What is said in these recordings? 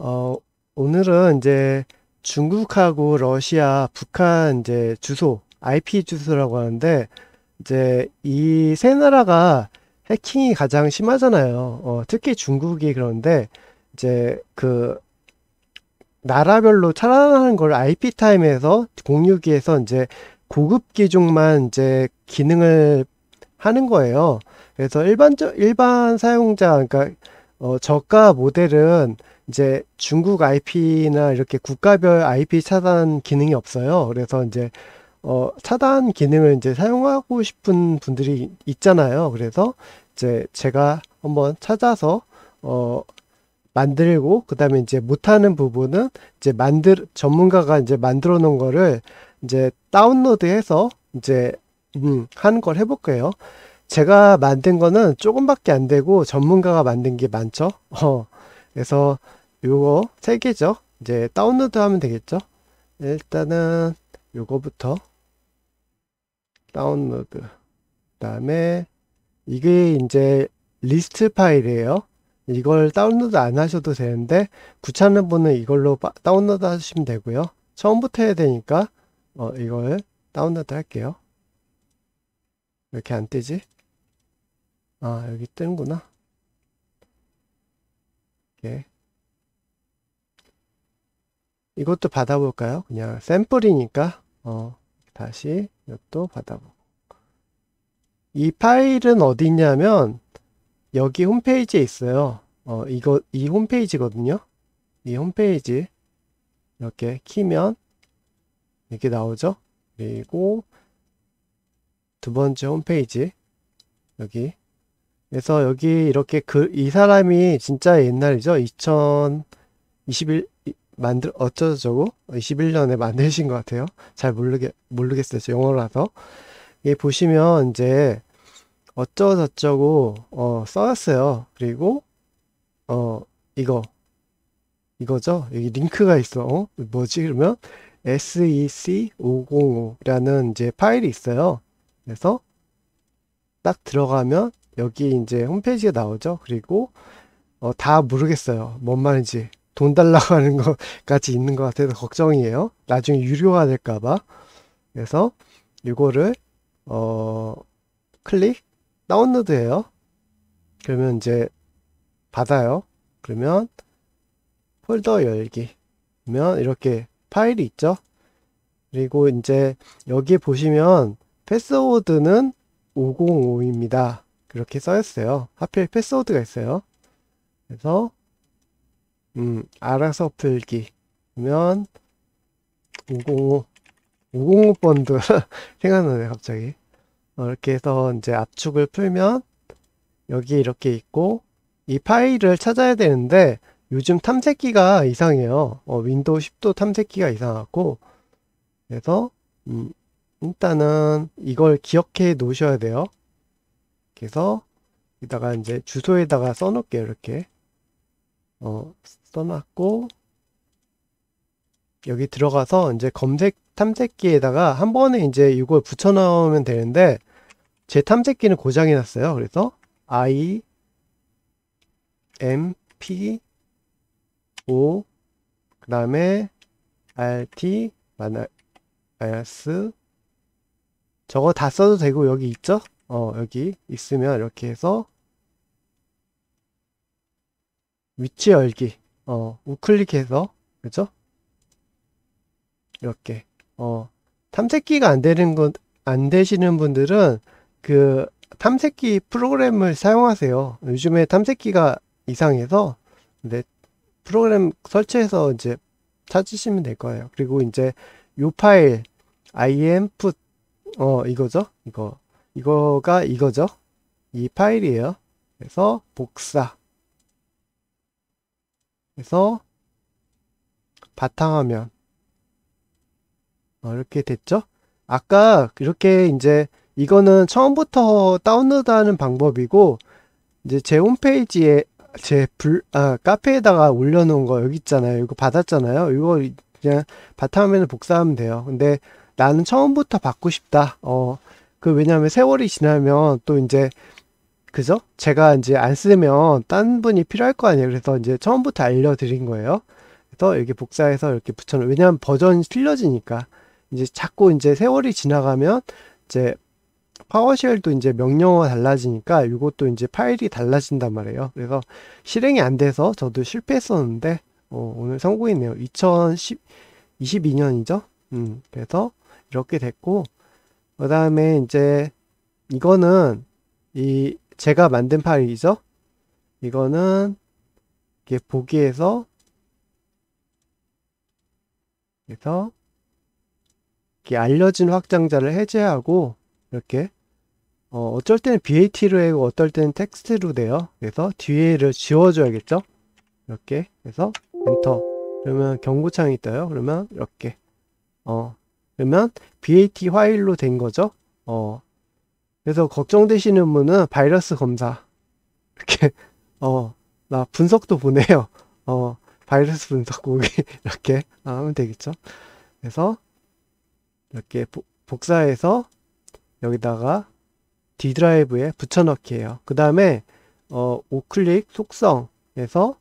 어, 오늘은 이제 중국하고 러시아, 북한 이제 주소, IP 주소라고 하는데 이제 이 세 나라가 해킹이 가장 심하잖아요. 어, 특히 중국이 그런데 이제 그 나라별로 차단하는 걸 IP 타임에서 공유기에서 이제 고급 기종만 이제 기능을 하는 거예요. 그래서 일반적 일반 사용자 그러니까 어, 저가 모델은 이제 중국 IP나 이렇게 국가별 IP 차단 기능이 없어요. 그래서 이제 어, 차단 기능을 이제 사용하고 싶은 분들이 있잖아요. 그래서 이제 제가 한번 찾아서 어, 만들고 그다음에 이제 못하는 부분은 이제 만들 전문가가 이제 만들어 놓은 거를 이제 다운로드해서 이제 음, 하는 걸 해볼게요. 제가 만든 거는 조금밖에 안 되고 전문가가 만든 게 많죠. 어, 그래서 요거 세 개죠 이제 다운로드 하면 되겠죠 일단은 요거부터 다운로드 그 다음에 이게 이제 리스트 파일이에요 이걸 다운로드 안 하셔도 되는데 귀찮은 분은 이걸로 다운로드 하시면 되고요 처음부터 해야 되니까 어, 이걸 다운로드 할게요 이렇게 안 뜨지? 아 여기 뜨는구나 이렇게 이것도 받아볼까요? 그냥 샘플이니까 어, 다시 이것도 받아보고 이 파일은 어디 있냐면 여기 홈페이지에 있어요. 어, 이거 이 홈페이지거든요. 이 홈페이지 이렇게 키면 이렇게 나오죠. 그리고 두 번째 홈페이지 여기 그래서 여기 이렇게 그 이 사람이 진짜 옛날이죠. 2021 만들 어쩌저고 21년에 만드신 것 같아요. 잘 모르게 모르겠어요. 영어라서 이 보시면 이제 어쩌저쩌고 어, 써놨어요. 그리고 어 이거 이거죠. 여기 링크가 있어. 어? 뭐지 그러면 SEC505라는 이제 파일이 있어요. 그래서 딱 들어가면 여기 이제 홈페이지가 나오죠. 그리고 어, 다 모르겠어요. 뭔 말인지. 돈 달라고 하는 것까지 있는 것 같아서 걱정이에요. 나중에 유료화 될까봐. 그래서 이거를 어 클릭 다운로드해요. 그러면 이제 받아요. 그러면 폴더 열기. 그러면 이렇게 파일이 있죠. 그리고 이제 여기 보시면 패스워드는 505입니다. 그렇게 써있어요. 하필 패스워드가 있어요. 그래서 음, 알아서 풀기. 면 505, 505번도 생각나네 갑자기. 어, 이렇게 해서 이제 압축을 풀면 여기 이렇게 있고 이 파일을 찾아야 되는데 요즘 탐색기가 이상해요. 어, 윈도우 10도 탐색기가 이상하고 그래서 음, 일단은 이걸 기억해 놓으셔야 돼요. 그래서 이따가 이제 주소에다가 써놓을게요. 이렇게 어, 써놨고 여기 들어가서 이제 검색 탐색기에다가 한 번에 이제 이걸 붙여넣으면 되는데 제 탐색기는 고장이 났어요. 그래서 i m p o 그 다음에 r t s 저거 다 써도 되고 여기 있죠? 어 여기 있으면 이렇게 해서 위치 열기 어 우클릭해서 그죠? 이렇게 어 탐색기가 안 되는 건안 되시는 분들은 그 탐색기 프로그램을 사용하세요. 요즘에 탐색기가 이상해서 네, 프로그램 설치해서 이제 찾으시면 될 거예요. 그리고 이제 요 파일 imput 어 이거죠? 이거 이거가 이거죠? 이 파일이에요. 그래서 복사 그래서 바탕화면 어, 이렇게 됐죠 아까 이렇게 이제 이거는 처음부터 다운로드 하는 방법이고 이제 제 홈페이지에 제 불, 아, 카페에다가 올려놓은 거 여기 있잖아요 이거 받았잖아요 이거 그냥 바탕화면을 복사하면 돼요 근데 나는 처음부터 받고 싶다 어 그 왜냐하면 세월이 지나면 또 이제 그죠? 제가 이제 안 쓰면 딴 분이 필요할 거 아니에요. 그래서 이제 처음부터 알려드린 거예요. 그래서 이렇게 복사해서 이렇게 붙여놓은, 왜냐면 하 버전이 틀려지니까. 이제 자꾸 이제 세월이 지나가면 이제 파워쉘도 이제 명령어가 달라지니까 이것도 이제 파일이 달라진단 말이에요. 그래서 실행이 안 돼서 저도 실패했었는데, 어, 오늘 성공했네요. 2010, 22년이죠? 음, 그래서 이렇게 됐고, 그 다음에 이제 이거는 이 제가 만든 파일이죠. 이거는 이게 보기에서 그래서 이게 알려진 확장자를 해제하고 이렇게 어, 어쩔 때는 BAT로 해고 어떨 때는 텍스트로 돼요. 그래서 뒤에를 지워줘야겠죠. 이렇게 해서 엔터 그러면 경고창이 떠요. 그러면 이렇게 어 그러면 BAT 파일로 된 거죠. 어 그래서 걱정되시는 분은 바이러스 검사 이렇게 어나 분석도 보내요. 어 바이러스 분석 보기 이렇게 하면 되겠죠. 그래서 이렇게 복사해서 여기다가 D 드라이브에 붙여넣기해요그 다음에 어, 우클릭 속성에서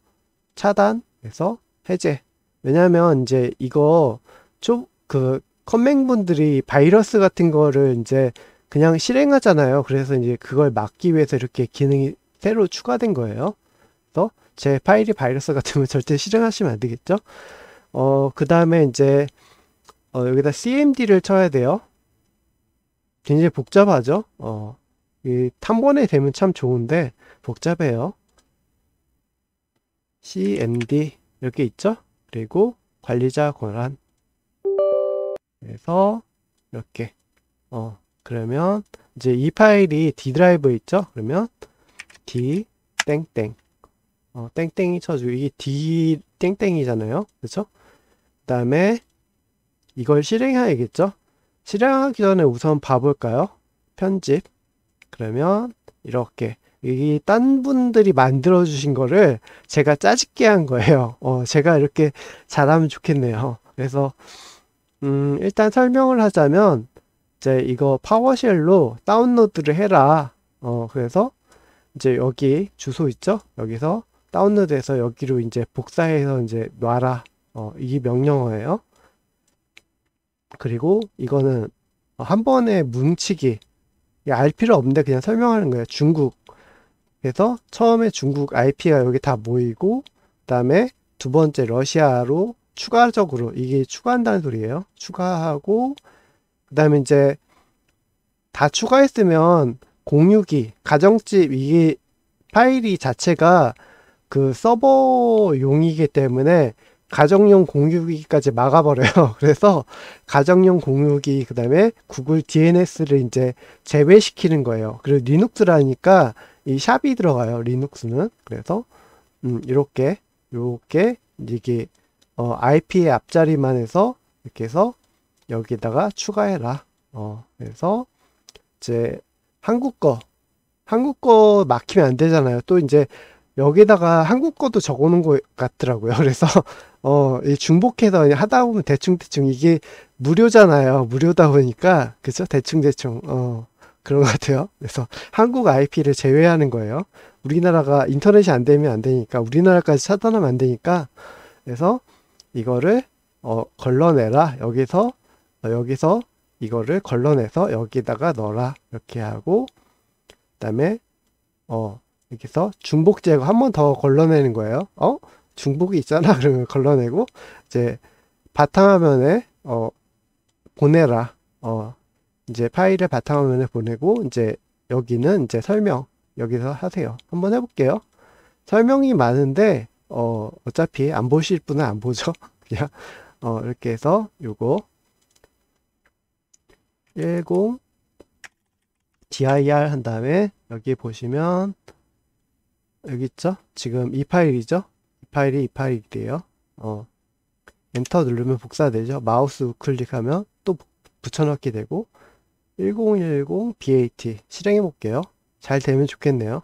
차단에서 해제. 왜냐하면 이제 이거 좀그 컴맹분들이 바이러스 같은 거를 이제 그냥 실행하잖아요. 그래서 이제 그걸 막기 위해서 이렇게 기능이 새로 추가된 거예요. 그래서 제 파일이 바이러스 같으면 절대 실행하시면 안 되겠죠. 어, 그 다음에 이제 어, 여기다 cmd를 쳐야 돼요. 굉장히 복잡하죠. 어, 이 탄번에 되면 참 좋은데 복잡해요. cmd 이렇게 있죠. 그리고 관리자 권한 그래서 이렇게 어 그러면 이제 이 파일이 D 드라이브에 있죠? 그러면 D 땡땡 어, 땡땡이 쳐주고 이게 D 땡땡이잖아요. 그쵸 그다음에 이걸 실행해야겠죠? 실행하기 전에 우선 봐볼까요? 편집 그러면 이렇게 이딴 분들이 만들어 주신 거를 제가 짜집게 한 거예요. 어, 제가 이렇게 잘하면 좋겠네요. 그래서 음, 일단 설명을 하자면 이제 이거 파워쉘로 다운로드를 해라. 어, 그래서 이제 여기 주소 있죠? 여기서 다운로드해서 여기로 이제 복사해서 이제 놔라. 어, 이게 명령어예요. 그리고 이거는 한 번에 뭉치기. 알 필요 없는데 그냥 설명하는 거예요. 중국. 그래서 처음에 중국 IP가 여기 다 모이고, 그 다음에 두 번째 러시아로 추가적으로, 이게 추가한다는 소리예요. 추가하고, 그 다음에 이제 다 추가했으면 공유기, 가정집 이 파일이 자체가 그 서버용이기 때문에 가정용 공유기까지 막아버려요. 그래서 가정용 공유기 그 다음에 구글 DNS를 이제 제외시키는 거예요. 그리고 리눅스라니까 이 샵이 들어가요. 리눅스는 그래서 음, 이렇게 이렇게 이게 어, IP의 앞자리만 해서 이렇게 해서 여기다가 추가해라. 어, 그래서 이제 한국 거, 한국 거 막히면 안 되잖아요. 또 이제 여기다가 한국 거도 적어놓은 것 같더라고요. 그래서 어, 중복해서 하다 보면 대충대충 이게 무료잖아요. 무료다 보니까 그죠? 대충대충 어, 그런 것 같아요. 그래서 한국 IP를 제외하는 거예요. 우리나라가 인터넷이 안 되면 안 되니까 우리나라까지 차단하면 안 되니까 그래서 이거를 어, 걸러내라. 여기서 여기서 이거를 걸러내서 여기다가 넣어라 이렇게 하고 그 다음에 어 여기서 중복 제거 한 번 더 걸러내는 거예요 어 중복이 있잖아 그러면 걸러내고 이제 바탕화면에 어 보내라 어 이제 파일을 바탕화면에 보내고 이제 여기는 이제 설명 여기서 하세요 한번 해볼게요 설명이 많은데 어 어차피 안 보실 분은 안 보죠 그냥 어 이렇게 해서 요거 10 dir 한 다음에 여기 보시면 여기 있죠? 지금 이 파일이죠? 이 파일이 이 파일이에요. 어. 엔터 누르면 복사되죠? 마우스 우클릭하면 또 붙여넣기 되고 1010 BAT 실행해 볼게요. 잘 되면 좋겠네요.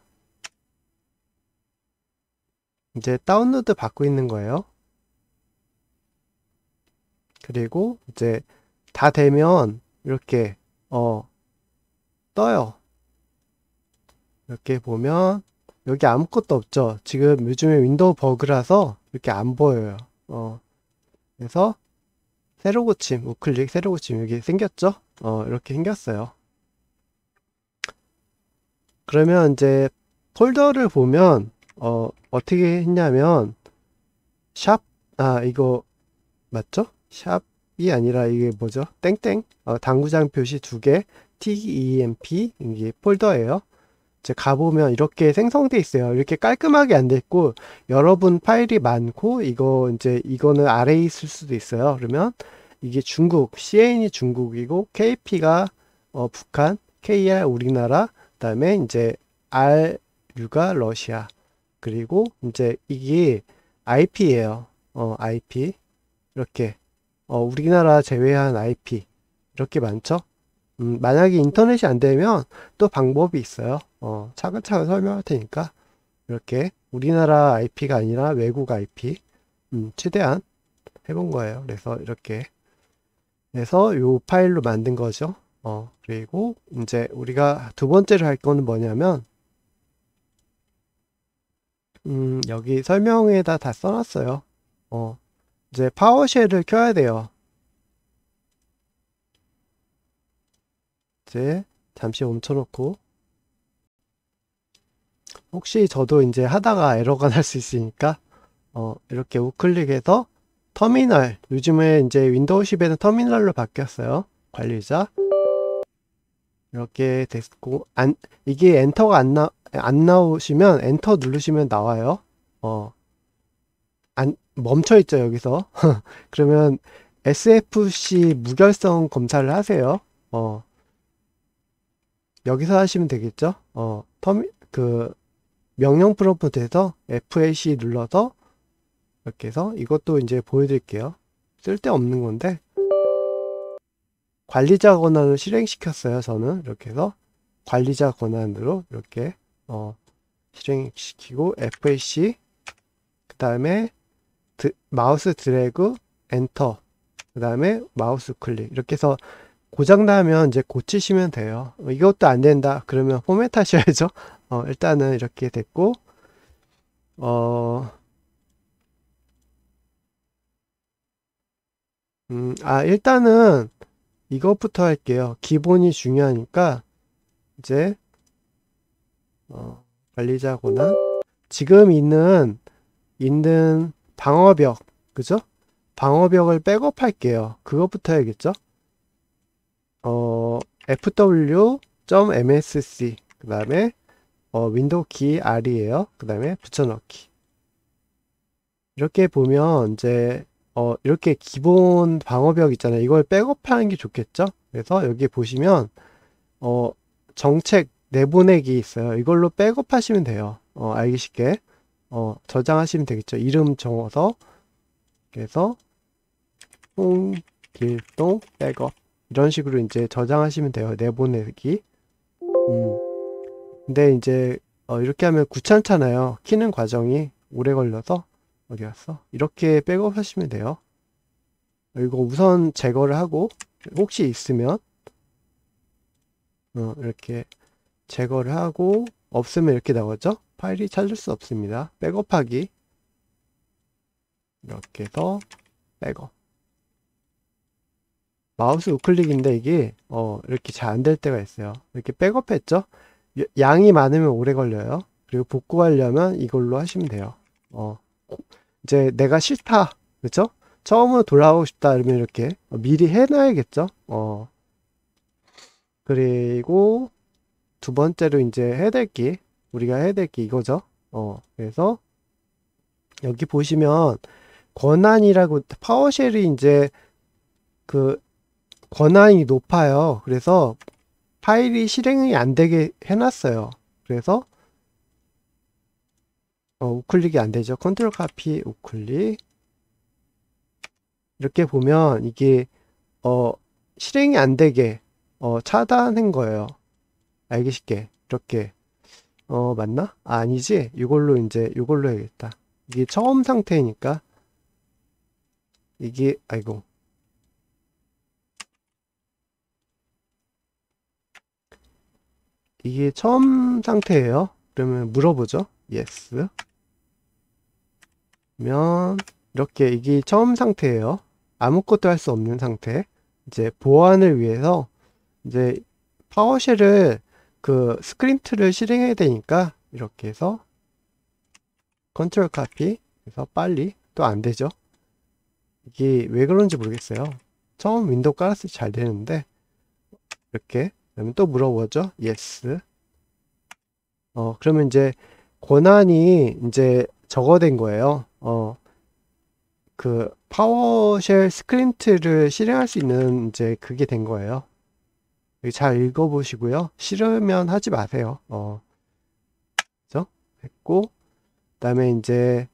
이제 다운로드 받고 있는 거예요. 그리고 이제 다 되면 이렇게 어 떠요. 이렇게 보면 여기 아무것도 없죠. 지금 요즘에 윈도우 버그라서 이렇게 안 보여요. 어 그래서 새로 고침 우클릭 새로 고침 여기 생겼죠. 어 이렇게 생겼어요. 그러면 이제 폴더를 보면 어 어떻게 했냐면 샵아 이거 맞죠? 샵이 아니라 이게 뭐죠? 땡땡 어, 당구장 표시 두 개 TEMP 이게 폴더예요. 이제 가보면 이렇게 생성돼 있어요. 이렇게 깔끔하게 안돼있고 여러분 파일이 많고 이거 이제 이거는 아래 있을 수도 있어요. 그러면 이게 중국 CN이 중국이고 KP가 어, 북한, KR 우리나라, 그다음에 이제 RU가 러시아 그리고 이제 이게 IP예요. 어, IP 이렇게 어, 우리나라 제외한 IP 이렇게 많죠. 음, 만약에 인터넷이 안 되면 또 방법이 있어요. 어, 차근차근 설명할 테니까 이렇게 우리나라 IP가 아니라 외국 IP 음, 최대한 해본 거예요. 그래서 이렇게 해서 요 파일로 만든 거죠. 어, 그리고 이제 우리가 두 번째로 할 거는 뭐냐면 음, 여기 설명에다 다 써놨어요. 어, 이제 파워쉘을 켜야 돼요. 이제 잠시 멈춰놓고 혹시 저도 이제 하다가 에러가 날 수 있으니까 어, 이렇게 우클릭해서 터미널 요즘에 이제 윈도우 10에는 터미널로 바뀌었어요. 관리자 이렇게 됐고 안 이게 엔터가 안, 나, 안 나오시면 엔터 누르시면 나와요. 어 멈춰 있죠 여기서 그러면 SFC 무결성 검사를 하세요 어 여기서 하시면 되겠죠 어 터미 그 명령 프롬프트에서 FAC 눌러서 이렇게 해서 이것도 이제 보여드릴게요 쓸데없는 건데 관리자 권한을 실행시켰어요 저는 이렇게 해서 관리자 권한으로 이렇게 어 실행시키고 FAC 그 다음에 드, 마우스 드래그 엔터 그 다음에 마우스 클릭 이렇게 해서 고장나면 이제 고치시면 돼요 어, 이것도 안 된다 그러면 포맷 하셔야죠 어, 일단은 이렇게 됐고 어, 음, 아 일단은 이것부터 할게요 기본이 중요하니까 이제 어, 관리자 고나 지금 있는 있는 방어벽, 그죠? 방어벽을 백업할게요. 그것부터 해야겠죠? 어, fw.msc 그 다음에 어, 윈도우 키 R이에요. 그 다음에 붙여넣기 이렇게 보면 이제 어, 이렇게 기본 방어벽 있잖아요. 이걸 백업하는 게 좋겠죠? 그래서 여기 보시면 어, 정책 내보내기 있어요. 이걸로 백업하시면 돼요. 어, 알기 쉽게. 어, 저장하시면 되겠죠. 이름 적어서 그래서 홍길동 음, 백업 이런 식으로 이제 저장하시면 돼요. 내보내기. 음. 근데 이제 어, 이렇게 하면 귀찮잖아요. 키는 과정이 오래 걸려서 어디 갔어? 이렇게 백업 하시면 돼요. 이거 우선 제거를 하고 혹시 있으면 어, 이렇게 제거를 하고 없으면 이렇게 나오죠. 파일이 찾을 수 없습니다. 백업하기 이렇게 해서 백업 마우스 우클릭인데 이게 어 이렇게 잘 안 될 때가 있어요. 이렇게 백업했죠? 양이 많으면 오래 걸려요. 그리고 복구하려면 이걸로 하시면 돼요. 어 이제 내가 싫다. 그렇죠? 처음으로 돌아오고 싶다 이러면 이렇게 어, 미리 해놔야겠죠? 어 그리고 두 번째로 이제 해야 될게 우리가 해야 될 게 이거죠. 어, 그래서 여기 보시면 권한이라고 파워쉘이 이제 그 권한이 높아요. 그래서 파일이 실행이 안 되게 해놨어요. 그래서 어, 우클릭이 안 되죠. 컨트롤 카피 우클릭 이렇게 보면 이게 어, 실행이 안 되게 어, 차단한 거예요. 알기 쉽게 이렇게 어 맞나? 아, 니지 이걸로 이제 이걸로 해야겠다 이게 처음 상태니까 이게 아이고 이게 처음 상태예요 그러면 물어보죠 yes 면 이렇게 이게 처음 상태예요 아무것도 할 수 없는 상태 이제 보안을 위해서 이제 파워쉘을 그 스크립트를 실행해야 되니까 이렇게 해서 컨트롤 카피 해서 빨리 또 안 되죠 이게 왜 그런지 모르겠어요 처음 윈도우 깔았을 때 잘 되는데 이렇게 그러면 또 물어보죠 yes 어 그러면 이제 권한이 이제 적어된 거예요 어그 파워쉘 스크립트를 실행할 수 있는 이제 그게 된 거예요 잘 읽어보시고요. 싫으면 하지 마세요. 어, 그죠? 했고, 그 다음에 이제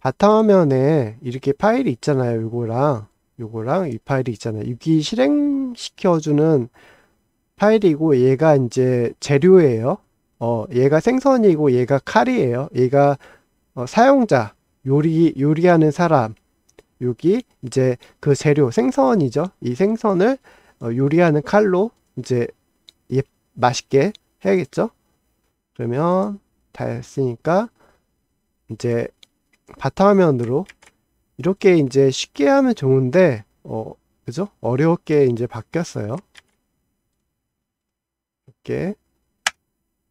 바탕화면에 이렇게 파일이 있잖아요. 요거랑, 요거랑 이 파일이 있잖아요. 여기 실행시켜주는 파일이고, 얘가 이제 재료예요. 어, 얘가 생선이고, 얘가 칼이에요. 얘가 어, 사용자, 요리, 요리하는 사람, 여기 이제 그 재료, 생선이죠. 이 생선을 어, 요리하는 칼로 이제 예, 맛있게 해야겠죠? 그러면 다 했으니까 이제 바탕화면으로 이렇게 이제 쉽게 하면 좋은데 어 그죠? 어렵게 이제 바뀌었어요. 이렇게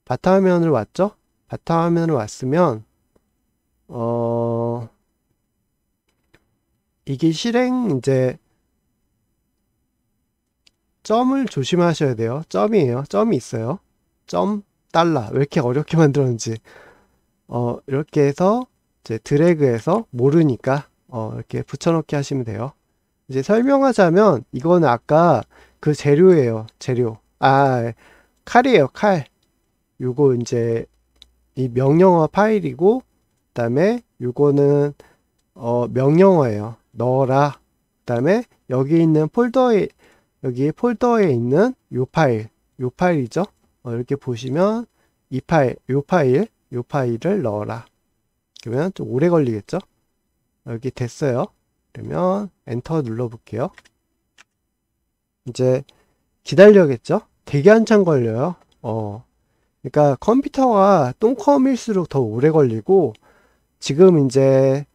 바탕화면으로 왔죠? 바탕화면으로 왔으면 어 이게 실행 이제 점을 조심하셔야 돼요. 점이에요. 점이 있어요. 점, 달러. 왜 이렇게 어렵게 만들었는지. 어, 이렇게 해서 이제 드래그해서 모르니까 어, 이렇게 붙여넣기 하시면 돼요. 이제 설명하자면 이거는 아까 그 재료예요. 재료. 아, 칼이에요. 칼. 요거 이제 이 명령어 파일이고 그다음에 요거는 어, 명령어예요. 넣어라. 그다음에 여기 있는 폴더에 여기 폴더에 있는 요 파일, 요 파일이죠. 어, 이렇게 보시면 이 파일, 요 파일, 요 파일을 넣어라. 그러면 좀 오래 걸리겠죠? 여기 됐어요. 그러면 엔터 눌러볼게요. 이제 기다려야겠죠? 되게 한참 걸려요. 어. 그러니까 컴퓨터가 똥컴일수록 더 오래 걸리고 지금 이제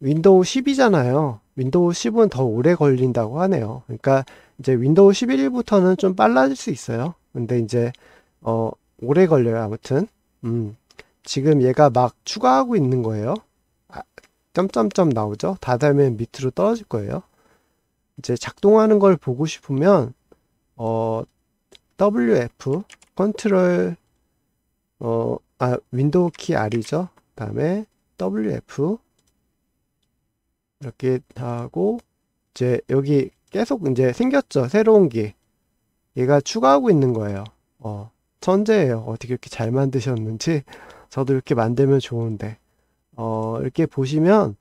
윈도우 10이잖아요. 윈도우 10은 더 오래 걸린다고 하네요. 그러니까 이제 윈도우 11부터는 일좀 빨라질 수 있어요. 근데 이제 어 오래 걸려요. 아무튼 음 지금 얘가 막 추가하고 있는 거예요. 아, 점점점 나오죠. 다 달면 밑으로 떨어질 거예요. 이제 작동하는 걸 보고 싶으면 어 WF 컨트롤 어 아 윈도우 키 R이죠. 그다음에 WF 이렇게 하고 이제 여기 계속 이제 생겼죠. 새로운 게. 얘가 추가하고 있는 거예요. 어, 천재예요. 어떻게 이렇게 잘 만드셨는지. 저도 이렇게 만들면 좋은데. 어, 이렇게 보시면,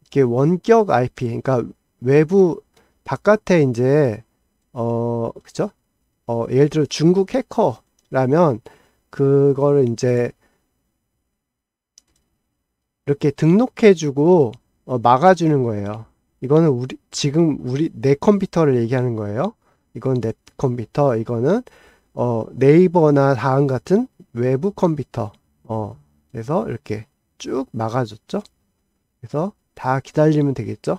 이렇게 원격 IP, 그러니까 외부, 바깥에 이제, 어, 그죠? 어, 예를 들어 중국 해커라면, 그거를 이제, 이렇게 등록해주고, 어, 막아주는 거예요. 이거는 우리 지금 우리 내 컴퓨터를 얘기하는 거예요. 이건 내 컴퓨터, 이거는 어, 네이버나 다음 같은 외부 컴퓨터. 어, 그래서 이렇게 쭉 막아줬죠. 그래서 다 기다리면 되겠죠.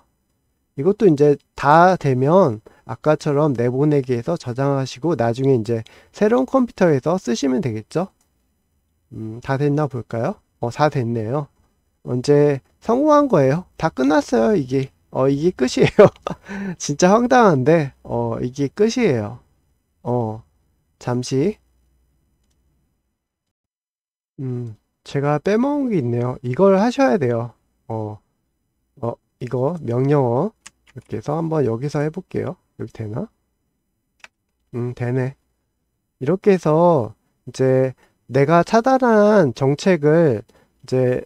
이것도 이제 다 되면 아까처럼 내보내기에서 저장하시고 나중에 이제 새로운 컴퓨터에서 쓰시면 되겠죠. 음, 다 됐나 볼까요? 어, 다 됐네요. 언제 성공한 거예요. 다 끝났어요, 이게. 어, 이게 끝이에요. 진짜 황당한데, 어, 이게 끝이에요. 어, 잠시. 음, 제가 빼먹은 게 있네요. 이걸 하셔야 돼요. 어, 어, 이거 명령어. 이렇게 해서 한번 여기서 해볼게요. 여기 되나? 음, 되네. 이렇게 해서 이제 내가 차단한 정책을 이제,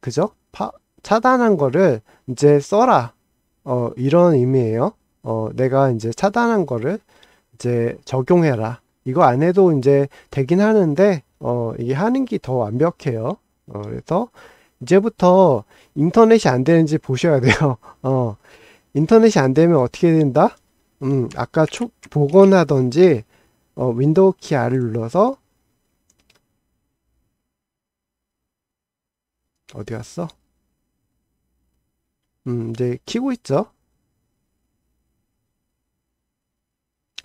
그죠? 파, 차단한 거를 이제 써라. 어, 이런 의미예요. 어, 내가 이제 차단한 거를 이제 적용해라. 이거 안 해도 이제 되긴 하는데, 어, 이게 하는 게 더 완벽해요. 어, 그래서 이제부터 인터넷이 안 되는지 보셔야 돼요. 어, 인터넷이 안 되면 어떻게 된다? 음, 아까 초, 복원하던지, 어, 윈도우 키 R을 눌러서, 어디 갔어? 음, 이제 키고 있죠.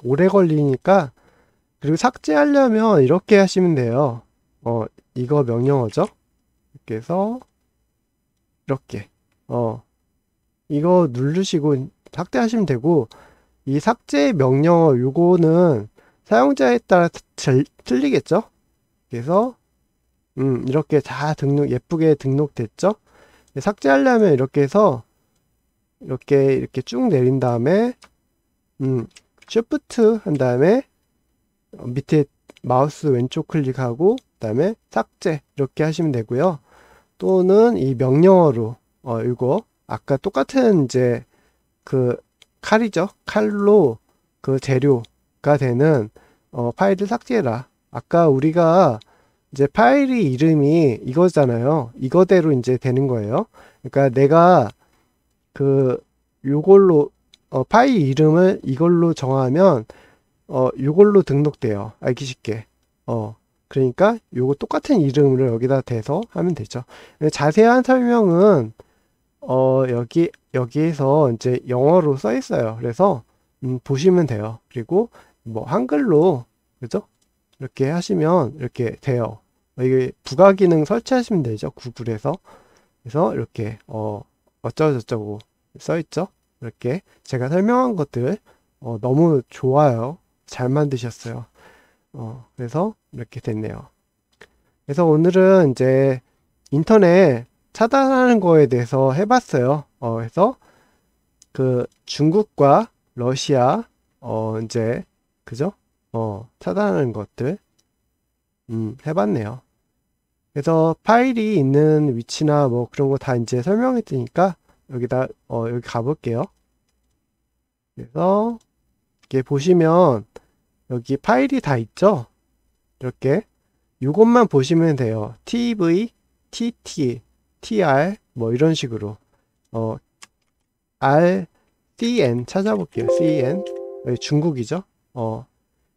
오래 걸리니까 그리고 삭제하려면 이렇게 하시면 돼요. 어, 이거 명령어죠. 이렇게 해서 이렇게 어 이거 누르시고 삭제하시면 되고 이 삭제 명령어 요거는 사용자에 따라 들, 틀리겠죠. 그래서 음 이렇게 다 등록 예쁘게 등록됐죠. 삭제하려면 이렇게 해서 이렇게 이렇게 쭉 내린 다음에 음, 쉬프트 한 다음에 어, 밑에 마우스 왼쪽 클릭하고 그다음에 삭제 이렇게 하시면 되고요. 또는 이 명령어로 어, 이거 아까 똑같은 이제 그 칼이죠. 칼로 그 재료가 되는 어, 파일을 삭제해라. 아까 우리가 이제 파일이 이름이 이거잖아요. 이거대로 이제 되는 거예요. 그러니까 내가 그 요걸로 어, 파이 이름을 이걸로 정하면 어, 요걸로 등록돼요. 알기 쉽게. 어, 그러니까 요거 똑같은 이름을 여기다 대서 하면 되죠. 근데 자세한 설명은 어, 여기 여기에서 이제 영어로 써 있어요. 그래서 음, 보시면 돼요. 그리고 뭐 한글로 그죠? 이렇게 하시면 이렇게 돼요. 어, 이게 부가 기능 설치하시면 되죠. 구글에서 그래서 이렇게 어 어쩌고저쩌고 써있죠? 이렇게 제가 설명한 것들 어, 너무 좋아요. 잘 만드셨어요. 어, 그래서 이렇게 됐네요. 그래서 오늘은 이제 인터넷 차단하는 거에 대해서 해봤어요. 어, 그래서 그 중국과 러시아 어, 이제 그죠? 어, 차단하는 것들 음, 해봤네요. 그래서 파일이 있는 위치나 뭐 그런 거 다 이제 설명했으니까 여기다 어, 여기 가볼게요. 그래서 이렇게 보시면 여기 파일이 다 있죠? 이렇게 이것만 보시면 돼요. tv, tt, tr 뭐 이런 식으로 어, r, cn 찾아볼게요. cn 여기 중국이죠? 어,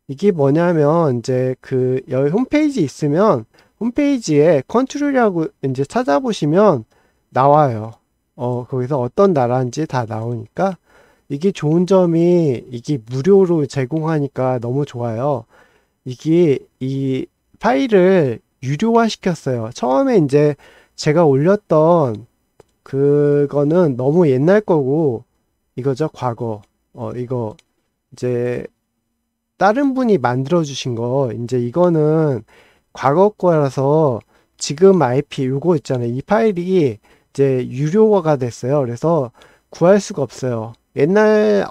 이게 뭐냐면 이제 그 여기 홈페이지 있으면 홈페이지에 컨트롤이라고 이제 찾아보시면 나와요. 어, 거기서 어떤 나라인지 다 나오니까 이게 좋은 점이 이게 무료로 제공하니까 너무 좋아요. 이게 이 파일을 유료화 시켰어요. 처음에 이제 제가 올렸던 그거는 너무 옛날 거고 이거죠 과거 어 이거 이제 다른 분이 만들어 주신 거 이제 이거는 과거 거라서 지금 IP 요거 있잖아요 이 파일이 이제 유료화가 됐어요. 그래서 구할 수가 없어요. 옛날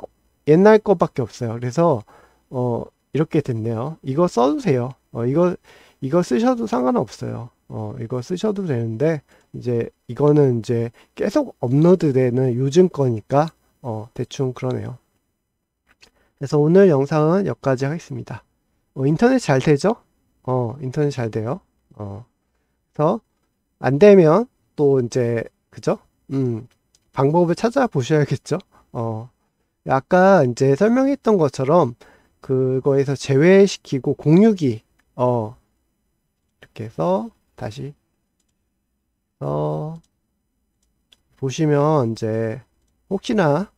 옛날 것밖에 없어요. 그래서 어 이렇게 됐네요. 이거 써주세요어 이거 이거 쓰셔도 상관없어요. 어 이거 쓰셔도 되는데 이제 이거는 이제 계속 업로드되는 요즘 거니까 어 대충 그러네요. 그래서 오늘 영상은 여기까지 하겠습니다. 어, 인터넷 잘 되죠? 어 인터넷 잘 돼요. 어 그래서 안 되면 또 이제 그죠? 음 방법을 찾아보셔야겠죠. 어 아까 이제 설명했던 것처럼 그거에서 제외시키고 공유기 어 이렇게 해서 다시 어 보시면 이제 혹시나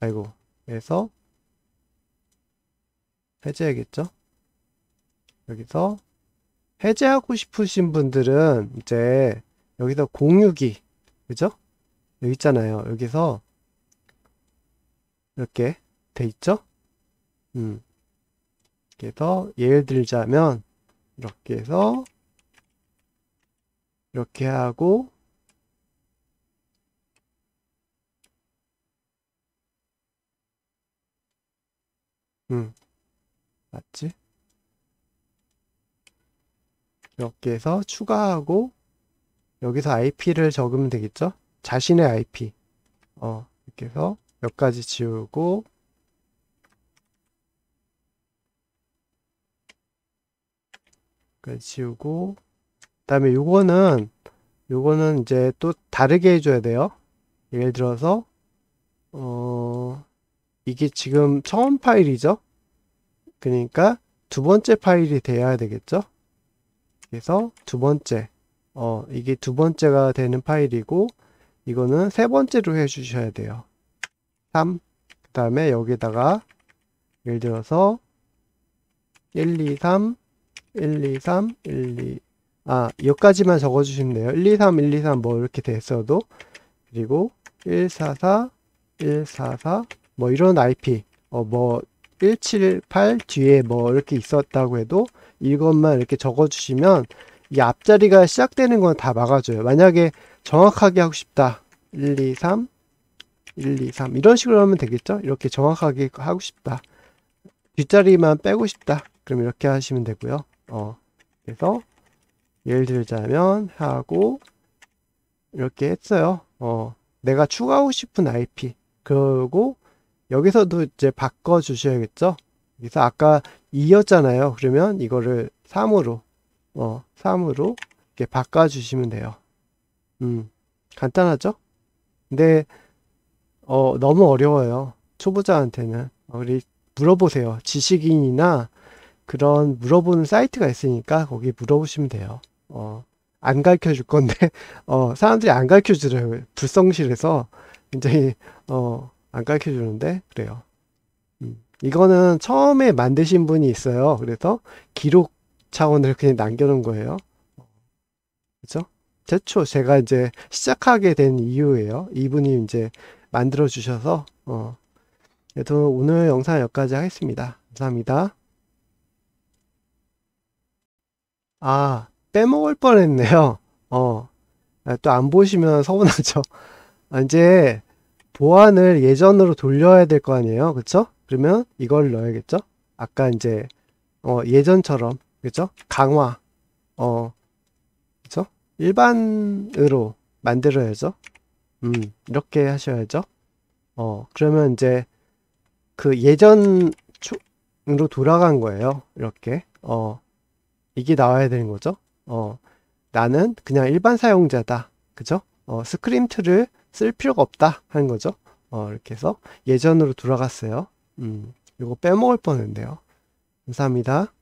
아이고 해서 해제해야겠죠 여기서 해제하고 싶으신 분들은 이제 여기서 공유기 그죠? 여기 있잖아요. 여기서 이렇게 돼 있죠? 음. 이렇게 해서 예를 들자면 이렇게 해서 이렇게 하고 음. 맞지? 이렇게 해서 추가하고 여기서 IP를 적으면 되겠죠? 자신의 IP. 어, 이렇게 해서 몇 가지 지우고, 지우고, 그 다음에 요거는, 요거는 이제 또 다르게 해줘야 돼요. 예를 들어서, 어, 이게 지금 처음 파일이죠? 그러니까 두 번째 파일이 돼야 되겠죠? 그래서 두 번째. 어, 이게 두 번째가 되는 파일이고 이거는 세 번째로 해주셔야 돼요. 3. 그 다음에 여기다가 예를 들어서 1, 2, 3, 1, 2, 3, 1, 2, 아, 여기까지만 적어주시면 돼요. 1, 2, 3, 1, 2, 3 뭐 이렇게 됐어도 그리고 1, 4, 4, 1, 4, 4, 뭐 이런 IP, 어, 뭐 1, 7, 8 뒤에 뭐 이렇게 있었다고 해도 이것만 이렇게 적어주시면 이 앞자리가 시작되는 건 다 막아줘요. 만약에 정확하게 하고 싶다. 1, 2, 3, 1, 2, 3 이런 식으로 하면 되겠죠? 이렇게 정확하게 하고 싶다. 뒷자리만 빼고 싶다. 그럼 이렇게 하시면 되고요. 어, 그래서 예를 들자면 하고 이렇게 했어요. 어, 내가 추가하고 싶은 IP 그리고 여기서도 이제 바꿔 주셔야겠죠? 여기서 아까 2였잖아요. 그러면 이거를 3으로 어, 3으로 이렇게 바꿔주시면 돼요. 음, 간단하죠? 근데 어, 너무 어려워요. 초보자한테는. 우리 물어보세요. 지식인이나 그런 물어보는 사이트가 있으니까 거기 물어보시면 돼요. 어, 안 가르쳐 줄 건데, 어, 사람들이 안 가르쳐 주더라고요 불성실해서 굉장히, 어, 안 가르쳐 주는데, 그래요. 음, 이거는 처음에 만드신 분이 있어요. 그래서 기록 차원을 그냥 남겨놓은 거예요. 그죠? 제초 제가 이제 시작하게 된 이유예요. 이분이 이제 만들어 주셔서 어. 그래도 오늘 영상 여기까지 하겠습니다. 감사합니다. 아 빼먹을 뻔했네요. 어. 아, 또안 보시면 서운하죠. 아, 이제 보안을 예전으로 돌려야 될 거 아니에요. 그쵸? 그러면 이걸 넣어야겠죠? 아까 이제 어, 예전처럼 그죠? 강화. 어, 그죠? 일반으로 만들어야죠. 음, 이렇게 하셔야죠. 어, 그러면 이제 그 예전으로 돌아간 거예요. 이렇게. 어, 이게 나와야 되는 거죠. 어, 나는 그냥 일반 사용자다. 그죠? 어, 스크림트를 쓸 필요가 없다. 하는 거죠. 어, 이렇게 해서 예전으로 돌아갔어요. 음, 이거 빼먹을 뻔했네요. 감사합니다.